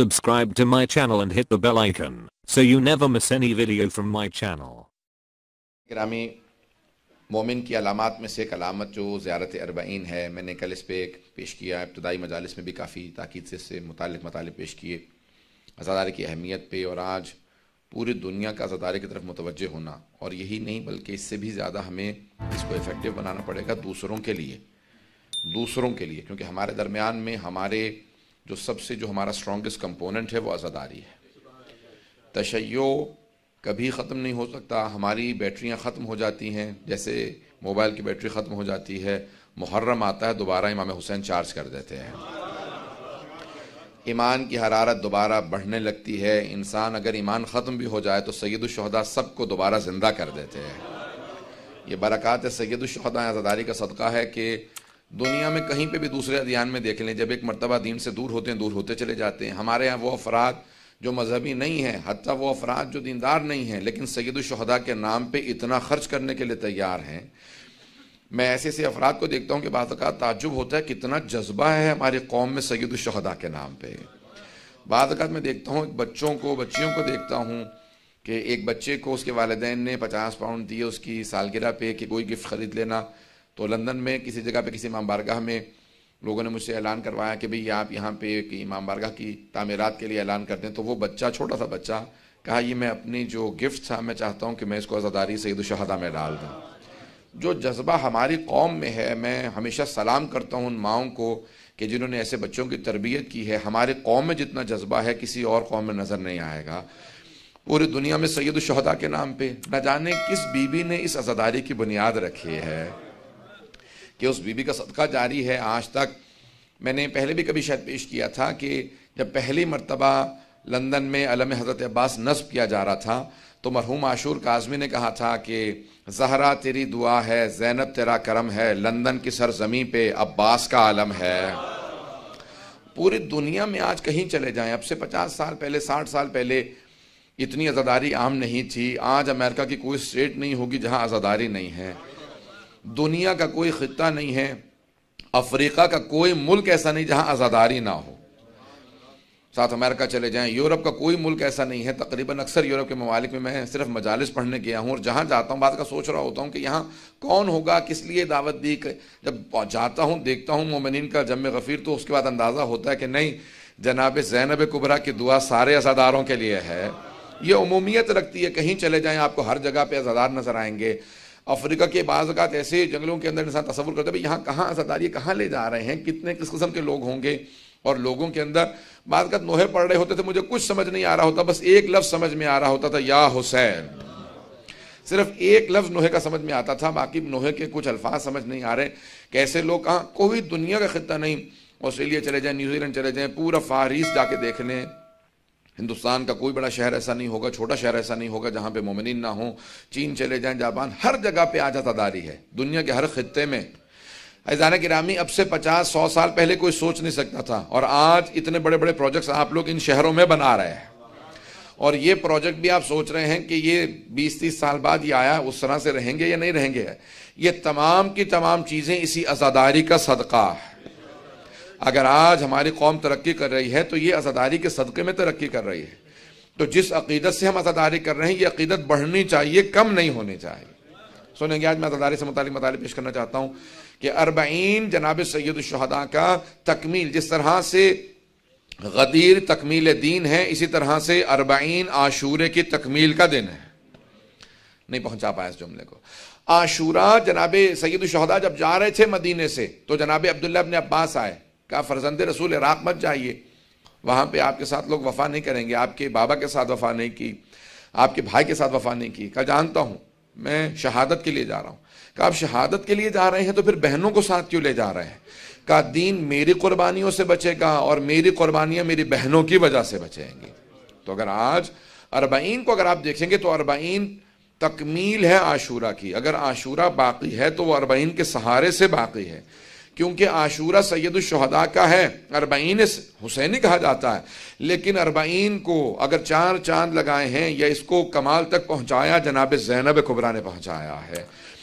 subscribe to my channel and hit the bell icon so you never miss any video from my channel. ग्रामी मोमिन की अलामत में से एक अलामत जो ज़्यारत अरबईन है मैंने कल इस पर एक पेश किया इब्तदाई मजालस में भी काफ़ी ताक़द से इससे मुतल मताल पेश किए अज़ादारे की अहमियत पे और आज पूरी दुनिया का अज़ादारे की तरफ मुतवजह होना और यही नहीं बल्कि इससे भी ज़्यादा हमें इसको इफ़ेक्टिव बनाना पड़ेगा दूसरों के लिए दूसरों के लिए क्योंकि हमारे दरमियान में हमारे जो सबसे जो हमारा स्ट्रॉन्गेस्ट कंपोनेंट है वो आज़ादारी है तशैयो कभी ख़त्म नहीं हो सकता हमारी बैटरियाँ ख़त्म हो जाती हैं जैसे मोबाइल की बैटरी ख़त्म हो जाती है मुहर्रम आता है दोबारा इमाम हुसैन चार्ज कर देते हैं ईमान की हरारत दोबारा बढ़ने लगती है इंसान अगर ईमान ख़त्म भी हो जाए तो सैदुलशहदा सबको दोबारा ज़िंदा कर देते हैं ये बरक़ात सैदुलशहदा आज़ादारी का सदका है कि दुनिया में कहीं पे भी दूसरे अध्ययन में देख लें जब एक मरतबा दीन से दूर होते हैं दूर होते चले जाते हैं हमारे यहाँ वो अफराद जो मजहबी नहीं है हती वो अफराद जो दीनदार नहीं हैं लेकिन सैदुलशहदा के नाम पर इतना खर्च करने के लिए तैयार हैं मैं ऐसे ऐसे अफराद को देखता हूँ कि बात ताजुब होता है कितना जज्बा है हमारे कौम में सैदुलशहदा के नाम पर बाद मैं देखता हूँ बच्चों को बच्चियों को देखता हूँ कि एक बच्चे को उसके वालदेन ने पचास पाउंड दिए उसकी सालगिरह पे कि कोई गिफ्ट ख़रीद लेना तो लंदन में किसी जगह पे किसी इमाम बारगाह में लोगों ने मुझसे ऐलान करवाया कि भाई आप यहाँ पे कि इमाम बारगाह की तामीरत के लिए ऐलान कर दें तो वो बच्चा छोटा सा बच्चा कहा ये मैं अपनी जो गिफ्ट था मैं चाहता हूँ कि मैं इसको आज़ादारी सईद शहदा में डाल दूँ जो जज्बा हमारी कौम में है मैं हमेशा सलाम करता हूँ उन माओं को कि जिन्होंने ऐसे बच्चों की तरबियत की है हमारे कौम में जितना जज्बा है किसी और कौम में नज़र नहीं आएगा पूरी दुनिया में सैद शहदा के नाम पे न जाने किस बीबी ने इस आज़ादारी की बुनियाद रखी है कि उस बीबी का सदका जारी है आज तक मैंने पहले भी कभी शायद पेश किया था कि जब पहली मरतबा लंदन में अलम हज़रत अब्बास नस्ब किया जा रहा था तो मरहूम आशूर काजमी ने कहा था कि जहरा तेरी दुआ है जैनब तेरा करम है लंदन की सरजमी पे अब्बास का आलम है पूरी दुनिया में आज कहीं चले जाएं अब से पचास साल पहले साठ साल पहले इतनी आज़ादारी आम नहीं थी आज अमेरिका की कोई स्टेट नहीं होगी जहां आज़ादारी नहीं है दुनिया का कोई ख़त्ता नहीं है अफ्रीका का कोई मुल्क ऐसा नहीं जहां आज़ादारी ना हो साउथ अमेरिका चले जाएं यूरोप का कोई मुल्क ऐसा नहीं है तकरीबन अक्सर यूरोप के ममालिक में मैं सिर्फ मजालस पढ़ने गया हूँ और जहां जाता हूँ बात का सोच रहा होता हूँ कि यहां कौन होगा किस लिए दावत दी जब जाता हूँ देखता हूँ मोमिन का जम गफ़ीर तो उसके बाद अंदाज़ा होता है कि नहीं जनाब जैनब कुबरा की दुआ सारे आजादारों के लिए है ये अमूमियत रखती है कहीं चले जाएँ आपको हर जगह पर आजादार नज़र आएंगे अफ्रीका के अकात ऐसे जंगलों के अंदर इंसान तस्वुर करते भाई यहाँ कहाँ असरदार कहाँ ले जा रहे हैं कितने किस किस्म के लोग होंगे और लोगों के अंदर अकात नोहे पड़ रहे होते थे मुझे कुछ समझ नहीं आ रहा होता बस एक लफ्ज़ समझ में आ रहा होता था या हुसैन सिर्फ एक लफ्ज़ नोहे का समझ में आता था बाकी नोहे के कुछ अल्फाज समझ नहीं आ रहे कैसे लोग कहाँ कोई दुनिया का खत्ता नहीं ऑस्ट्रेलिया चले जाएँ न्यूजीलैंड चले जाएँ पूरा फारिस जाके देख लें हिंदुस्तान का कोई बड़ा शहर ऐसा नहीं होगा छोटा शहर ऐसा नहीं होगा जहाँ पे मोमिन ना हो चीन चले जाएं जापान हर जगह पे आज दारी है दुनिया के हर खत्े में ऐजाना गिरामी अब से पचास सौ साल पहले कोई सोच नहीं सकता था और आज इतने बड़े बड़े प्रोजेक्ट्स आप लोग इन शहरों में बना रहे हैं और ये प्रोजेक्ट भी आप सोच रहे हैं कि ये बीस तीस साल बाद ये आया उस तरह से रहेंगे या नहीं रहेंगे ये तमाम की तमाम चीज़ें इसी आज़ादारी का सदका है अगर आज हमारी कौम तरक्की कर रही है तो ये आजादारी के सदक़े में तरक्की कर रही है तो जिस अकीदत से हम आजादारी कर रहे हैं ये अकीदत बढ़नी चाहिए कम नहीं होनी चाहिए सुनेंगे आज मैं आजादारी से मुतल मताल पेश करना चाहता हूँ कि अरबईन जनाब सैद शहदा का तकमील जिस तरह से गदीर तकमील दीन है इसी तरह से अरबईन आशूरे की तकमील का दिन है नहीं पहुंचा पाया इस जुमले को आशूरा जनाब सैद शहदा जब जा रहे थे मदीने से तो जनाब अब्दुल्ला अपने अब्बास आए कहा फर्जंद रसूल इराक मत जाइए वहाँ पे आपके साथ लोग वफ़ा नहीं करेंगे आपके बाबा के साथ वफ़ा नहीं की आपके भाई के साथ वफ़ा नहीं की कहा जानता हूँ मैं शहादत के लिए जा रहा हूँ कहा आप शहादत के लिए जा रहे हैं तो फिर बहनों को साथ क्यों ले जा रहे हैं कहा दीन मेरी कुर्बानियों से बचेगा और मेरी कुर्बानियाँ मेरी बहनों की वजह से बचेंगी तो अगर आज अरबाइन को अगर आप देखेंगे तो अरबाइन तकमील है आशूरा की अगर आशूरा बाकी है तो वो अरबाइन के सहारे से बाकी है क्योंकि आशूरा सैद शहदा का है अरबाइन हुसैनी कहा जाता है लेकिन अरबाइन को अगर चार चांद लगाए हैं या इसको कमाल तक पहुँचाया जनाब जैनब खुबरा ने पहुँचाया है